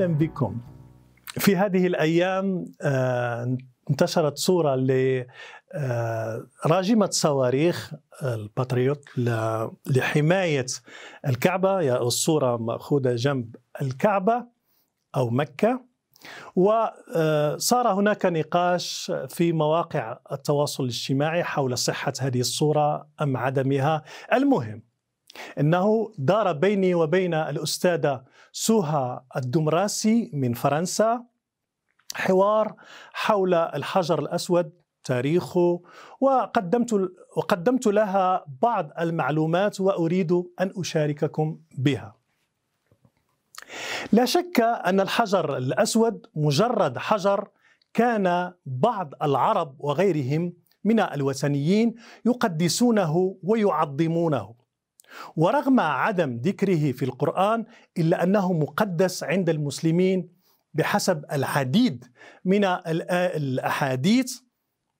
اهلا بكم. في هذه الايام آه، انتشرت صوره لراجمه آه، صواريخ آه، الباتريوت لحمايه الكعبه الصوره ماخوذه جنب الكعبه او مكه وصار هناك نقاش في مواقع التواصل الاجتماعي حول صحه هذه الصوره ام عدمها المهم إنه دار بيني وبين الأستاذة سوها الدمراسي من فرنسا حوار حول الحجر الأسود تاريخه وقدمت وقدمت لها بعض المعلومات وأريد أن أشارككم بها لا شك أن الحجر الأسود مجرد حجر كان بعض العرب وغيرهم من الوثنيين يقدسونه ويعظمونه ورغم عدم ذكره في القرآن إلا أنه مقدس عند المسلمين بحسب العديد من الأحاديث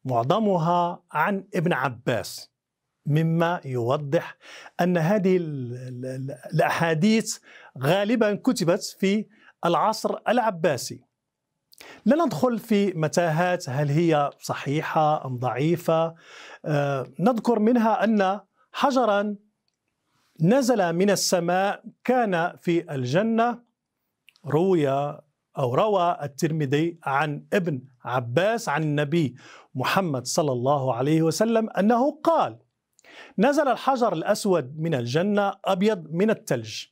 معظمها عن ابن عباس مما يوضح أن هذه الأحاديث غالبا كتبت في العصر العباسي لا ندخل في متاهات هل هي صحيحة أم ضعيفة آه، نذكر منها أن حجرا نزل من السماء كان في الجنة روي أو روى الترمذي عن ابن عباس عن النبي محمد صلى الله عليه وسلم أنه قال نزل الحجر الأسود من الجنة أبيض من الثلج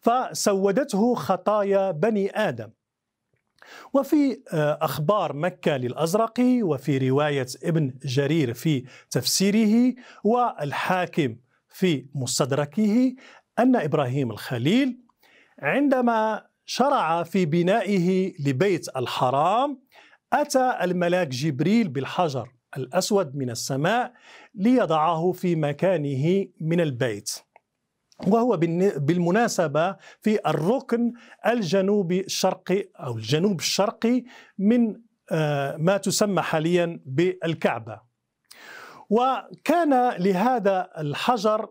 فسودته خطايا بني آدم وفي آه، أخبار مكة للأزرقي وفي رواية ابن جرير في تفسيره والحاكم في مستدركه أن إبراهيم الخليل عندما شرع في بنائه لبيت الحرام أتى الملاك جبريل بالحجر الأسود من السماء ليضعه في مكانه من البيت وهو بالمناسبة في الركن الجنوبي الشرقي أو الجنوب الشرقي من آه، ما تسمى حاليا بالكعبة وكان لهذا الحجر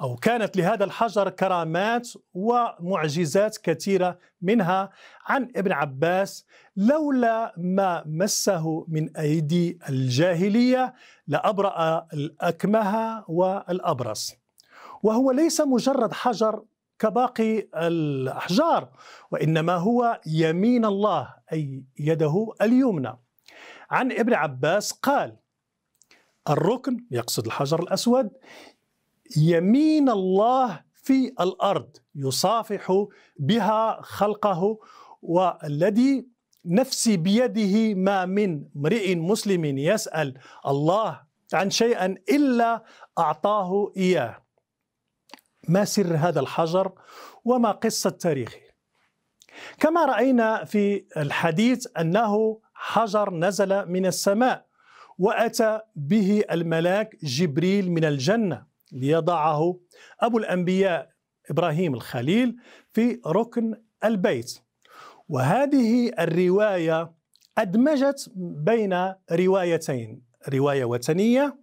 أو كانت لهذا الحجر كرامات ومعجزات كثيرة منها عن ابن عباس لولا ما مسه من أيدي الجاهلية لأبرأ الأكمه والأبرص وهو ليس مجرد حجر كباقي الأحجار وإنما هو يمين الله أي يده اليمنى عن ابن عباس قال الركن يقصد الحجر الأسود يمين الله في الأرض يصافح بها خلقه والذي نفسي بيده ما من امرئ مسلم يسأل الله عن شيئا إلا أعطاه إياه ما سر هذا الحجر وما قصة تاريخه كما رأينا في الحديث أنه حجر نزل من السماء واتى به الملاك جبريل من الجنه ليضعه ابو الانبياء ابراهيم الخليل في ركن البيت وهذه الروايه ادمجت بين روايتين روايه وثنيه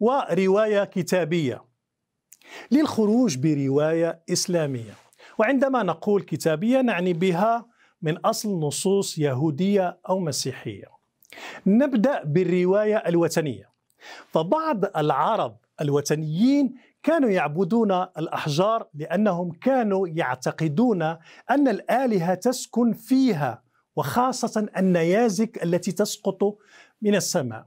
وروايه كتابيه للخروج بروايه اسلاميه وعندما نقول كتابيه نعني بها من اصل نصوص يهوديه او مسيحيه نبدأ بالرواية الوثنية فبعض العرب الوثنيين كانوا يعبدون الأحجار لأنهم كانوا يعتقدون أن الآلهة تسكن فيها وخاصة النيازك التي تسقط من السماء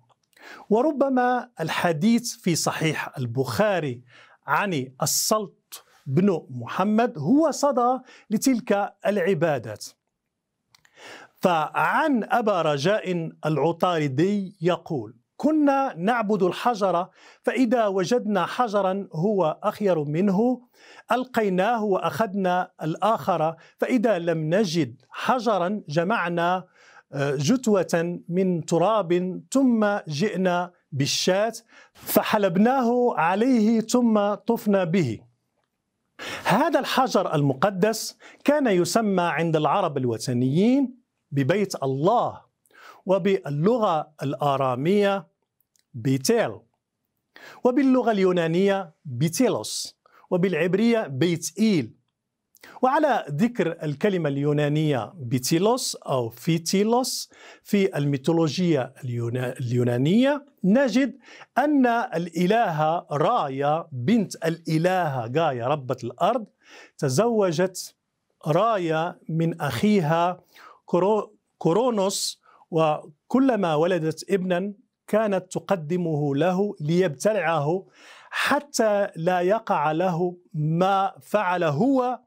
وربما الحديث في صحيح البخاري عن السلط بن محمد هو صدى لتلك العبادات فعن أبا رجاء العطاردي يقول كنا نعبد الحجر فإذا وجدنا حجرا هو أخير منه ألقيناه وأخذنا الآخر فإذا لم نجد حجرا جمعنا آه، جتوة من تراب ثم جئنا بالشاة فحلبناه عليه ثم طفنا به هذا الحجر المقدس كان يسمى عند العرب الوثنيين ببيت الله وباللغة الآرامية بيتيل وباللغة اليونانية بيتيلوس وبالعبرية بيت إيل وعلى ذكر الكلمة اليونانية بيتيلوس أو فيتيلوس في الميثولوجية اليونانية نجد أن الإلهة رايا بنت الإلهة غايا ربة الأرض تزوجت رايا من أخيها كرونوس كورونوس وكلما ولدت ابنا كانت تقدمه له ليبتلعه حتى لا يقع له ما فعل هو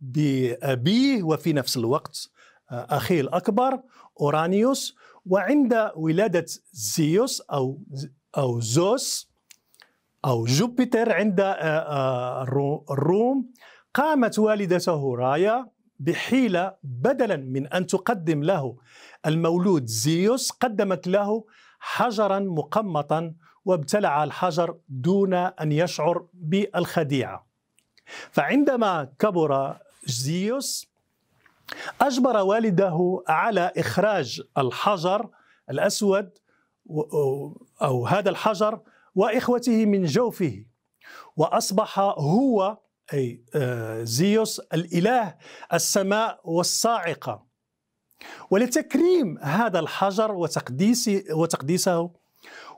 بأبيه وفي نفس الوقت آه، أخيه الأكبر أورانيوس وعند ولادة زيوس أو أو زوس أو جوبيتر عند الروم آه، آه، قامت والدته رايا بحيلة بدلا من أن تقدم له المولود زيوس قدمت له حجرا مقمطا وابتلع الحجر دون أن يشعر بالخديعة فعندما كبر زيوس أجبر والده على إخراج الحجر الأسود أو هذا الحجر وإخوته من جوفه وأصبح هو أي آه، زيوس الإله السماء والصاعقة ولتكريم هذا الحجر وتقديسه, وتقديسه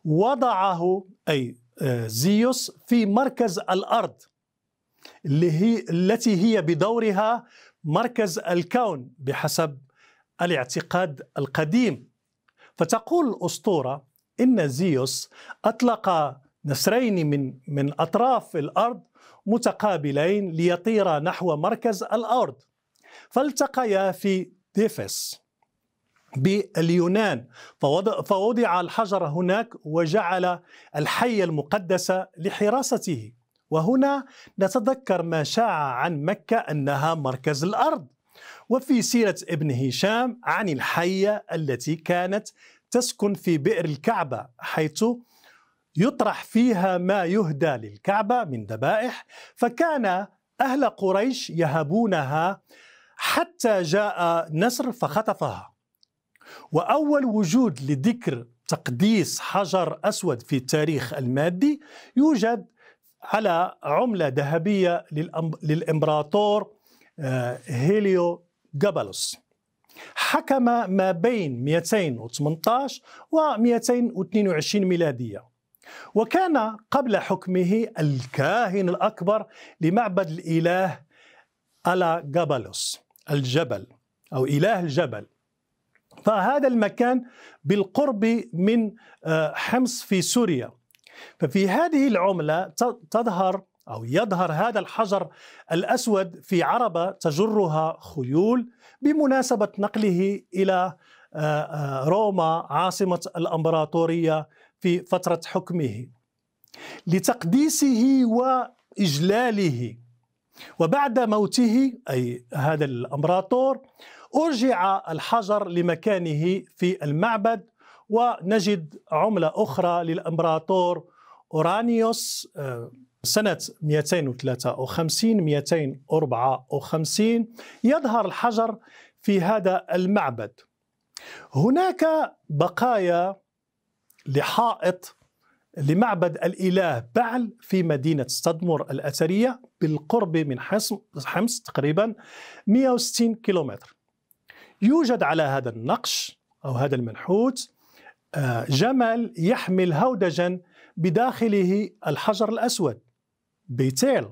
وضعه أي آه، زيوس في مركز الأرض اللي هي التي هي بدورها مركز الكون بحسب الاعتقاد القديم فتقول الأسطورة إن زيوس أطلق نسرين من من أطراف الأرض متقابلين ليطيرا نحو مركز الأرض فالتقيا في ديفس باليونان فوضع الحجر هناك وجعل الحي المقدس لحراسته وهنا نتذكر ما شاع عن مكة أنها مركز الأرض وفي سيرة ابن هشام عن الحية التي كانت تسكن في بئر الكعبة حيث يطرح فيها ما يهدى للكعبه من ذبائح فكان اهل قريش يهبونها حتى جاء نصر فخطفها واول وجود لذكر تقديس حجر اسود في التاريخ المادي يوجد على عمله ذهبيه للامبراطور آه، هيليو جابالوس حكم ما بين 218 و 222 ميلاديه وكان قبل حكمه الكاهن الأكبر لمعبد الإله ألا جبلوس الجبل أو إله الجبل فهذا المكان بالقرب من آه، حمص في سوريا ففي هذه العملة تظهر أو يظهر هذا الحجر الأسود في عربة تجرها خيول بمناسبة نقله إلى آه، آه، روما عاصمة الأمبراطورية في فترة حكمه لتقديسه وإجلاله وبعد موته أي هذا الأمبراطور أرجع الحجر لمكانه في المعبد ونجد عملة أخرى للأمبراطور أورانيوس آه، سنة 253 254 يظهر الحجر في هذا المعبد هناك بقايا لحائط لمعبد الإله بعل في مدينة ستادمور الأثرية بالقرب من حمص تقريبا 160 كيلومتر يوجد على هذا النقش أو هذا المنحوت آه، جمل يحمل هودجا بداخله الحجر الأسود بيتيل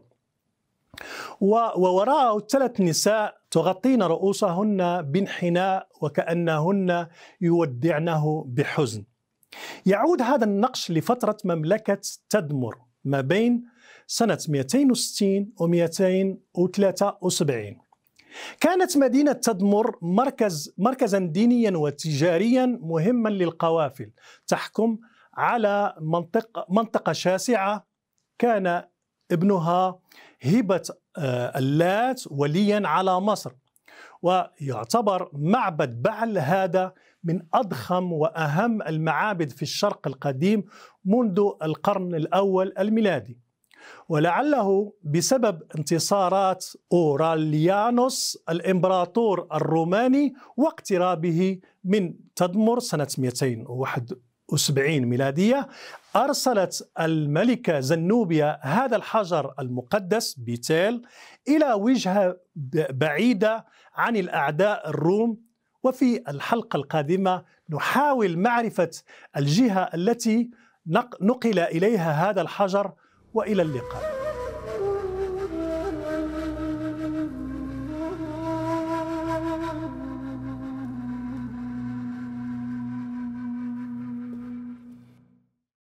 ووراءه ثلاث نساء تغطين رؤوسهن بانحناء وكأنهن يودعنه بحزن يعود هذا النقش لفترة مملكة تدمر ما بين سنة 260 و 273 كانت مدينة تدمر مركز مركزا دينيا وتجاريا مهما للقوافل تحكم على منطق منطقة شاسعة كان ابنها هبة آه، اللات وليا على مصر ويعتبر معبد بعل هذا من أضخم وأهم المعابد في الشرق القديم منذ القرن الأول الميلادي ولعله بسبب انتصارات أوراليانوس الإمبراطور الروماني واقترابه من تدمر سنة 271 ميلادية أرسلت الملكة زنوبيا هذا الحجر المقدس بيتيل إلى وجهة بعيدة عن الأعداء الروم وفي الحلقة القادمة نحاول معرفة الجهة التي نقل إليها هذا الحجر وإلى اللقاء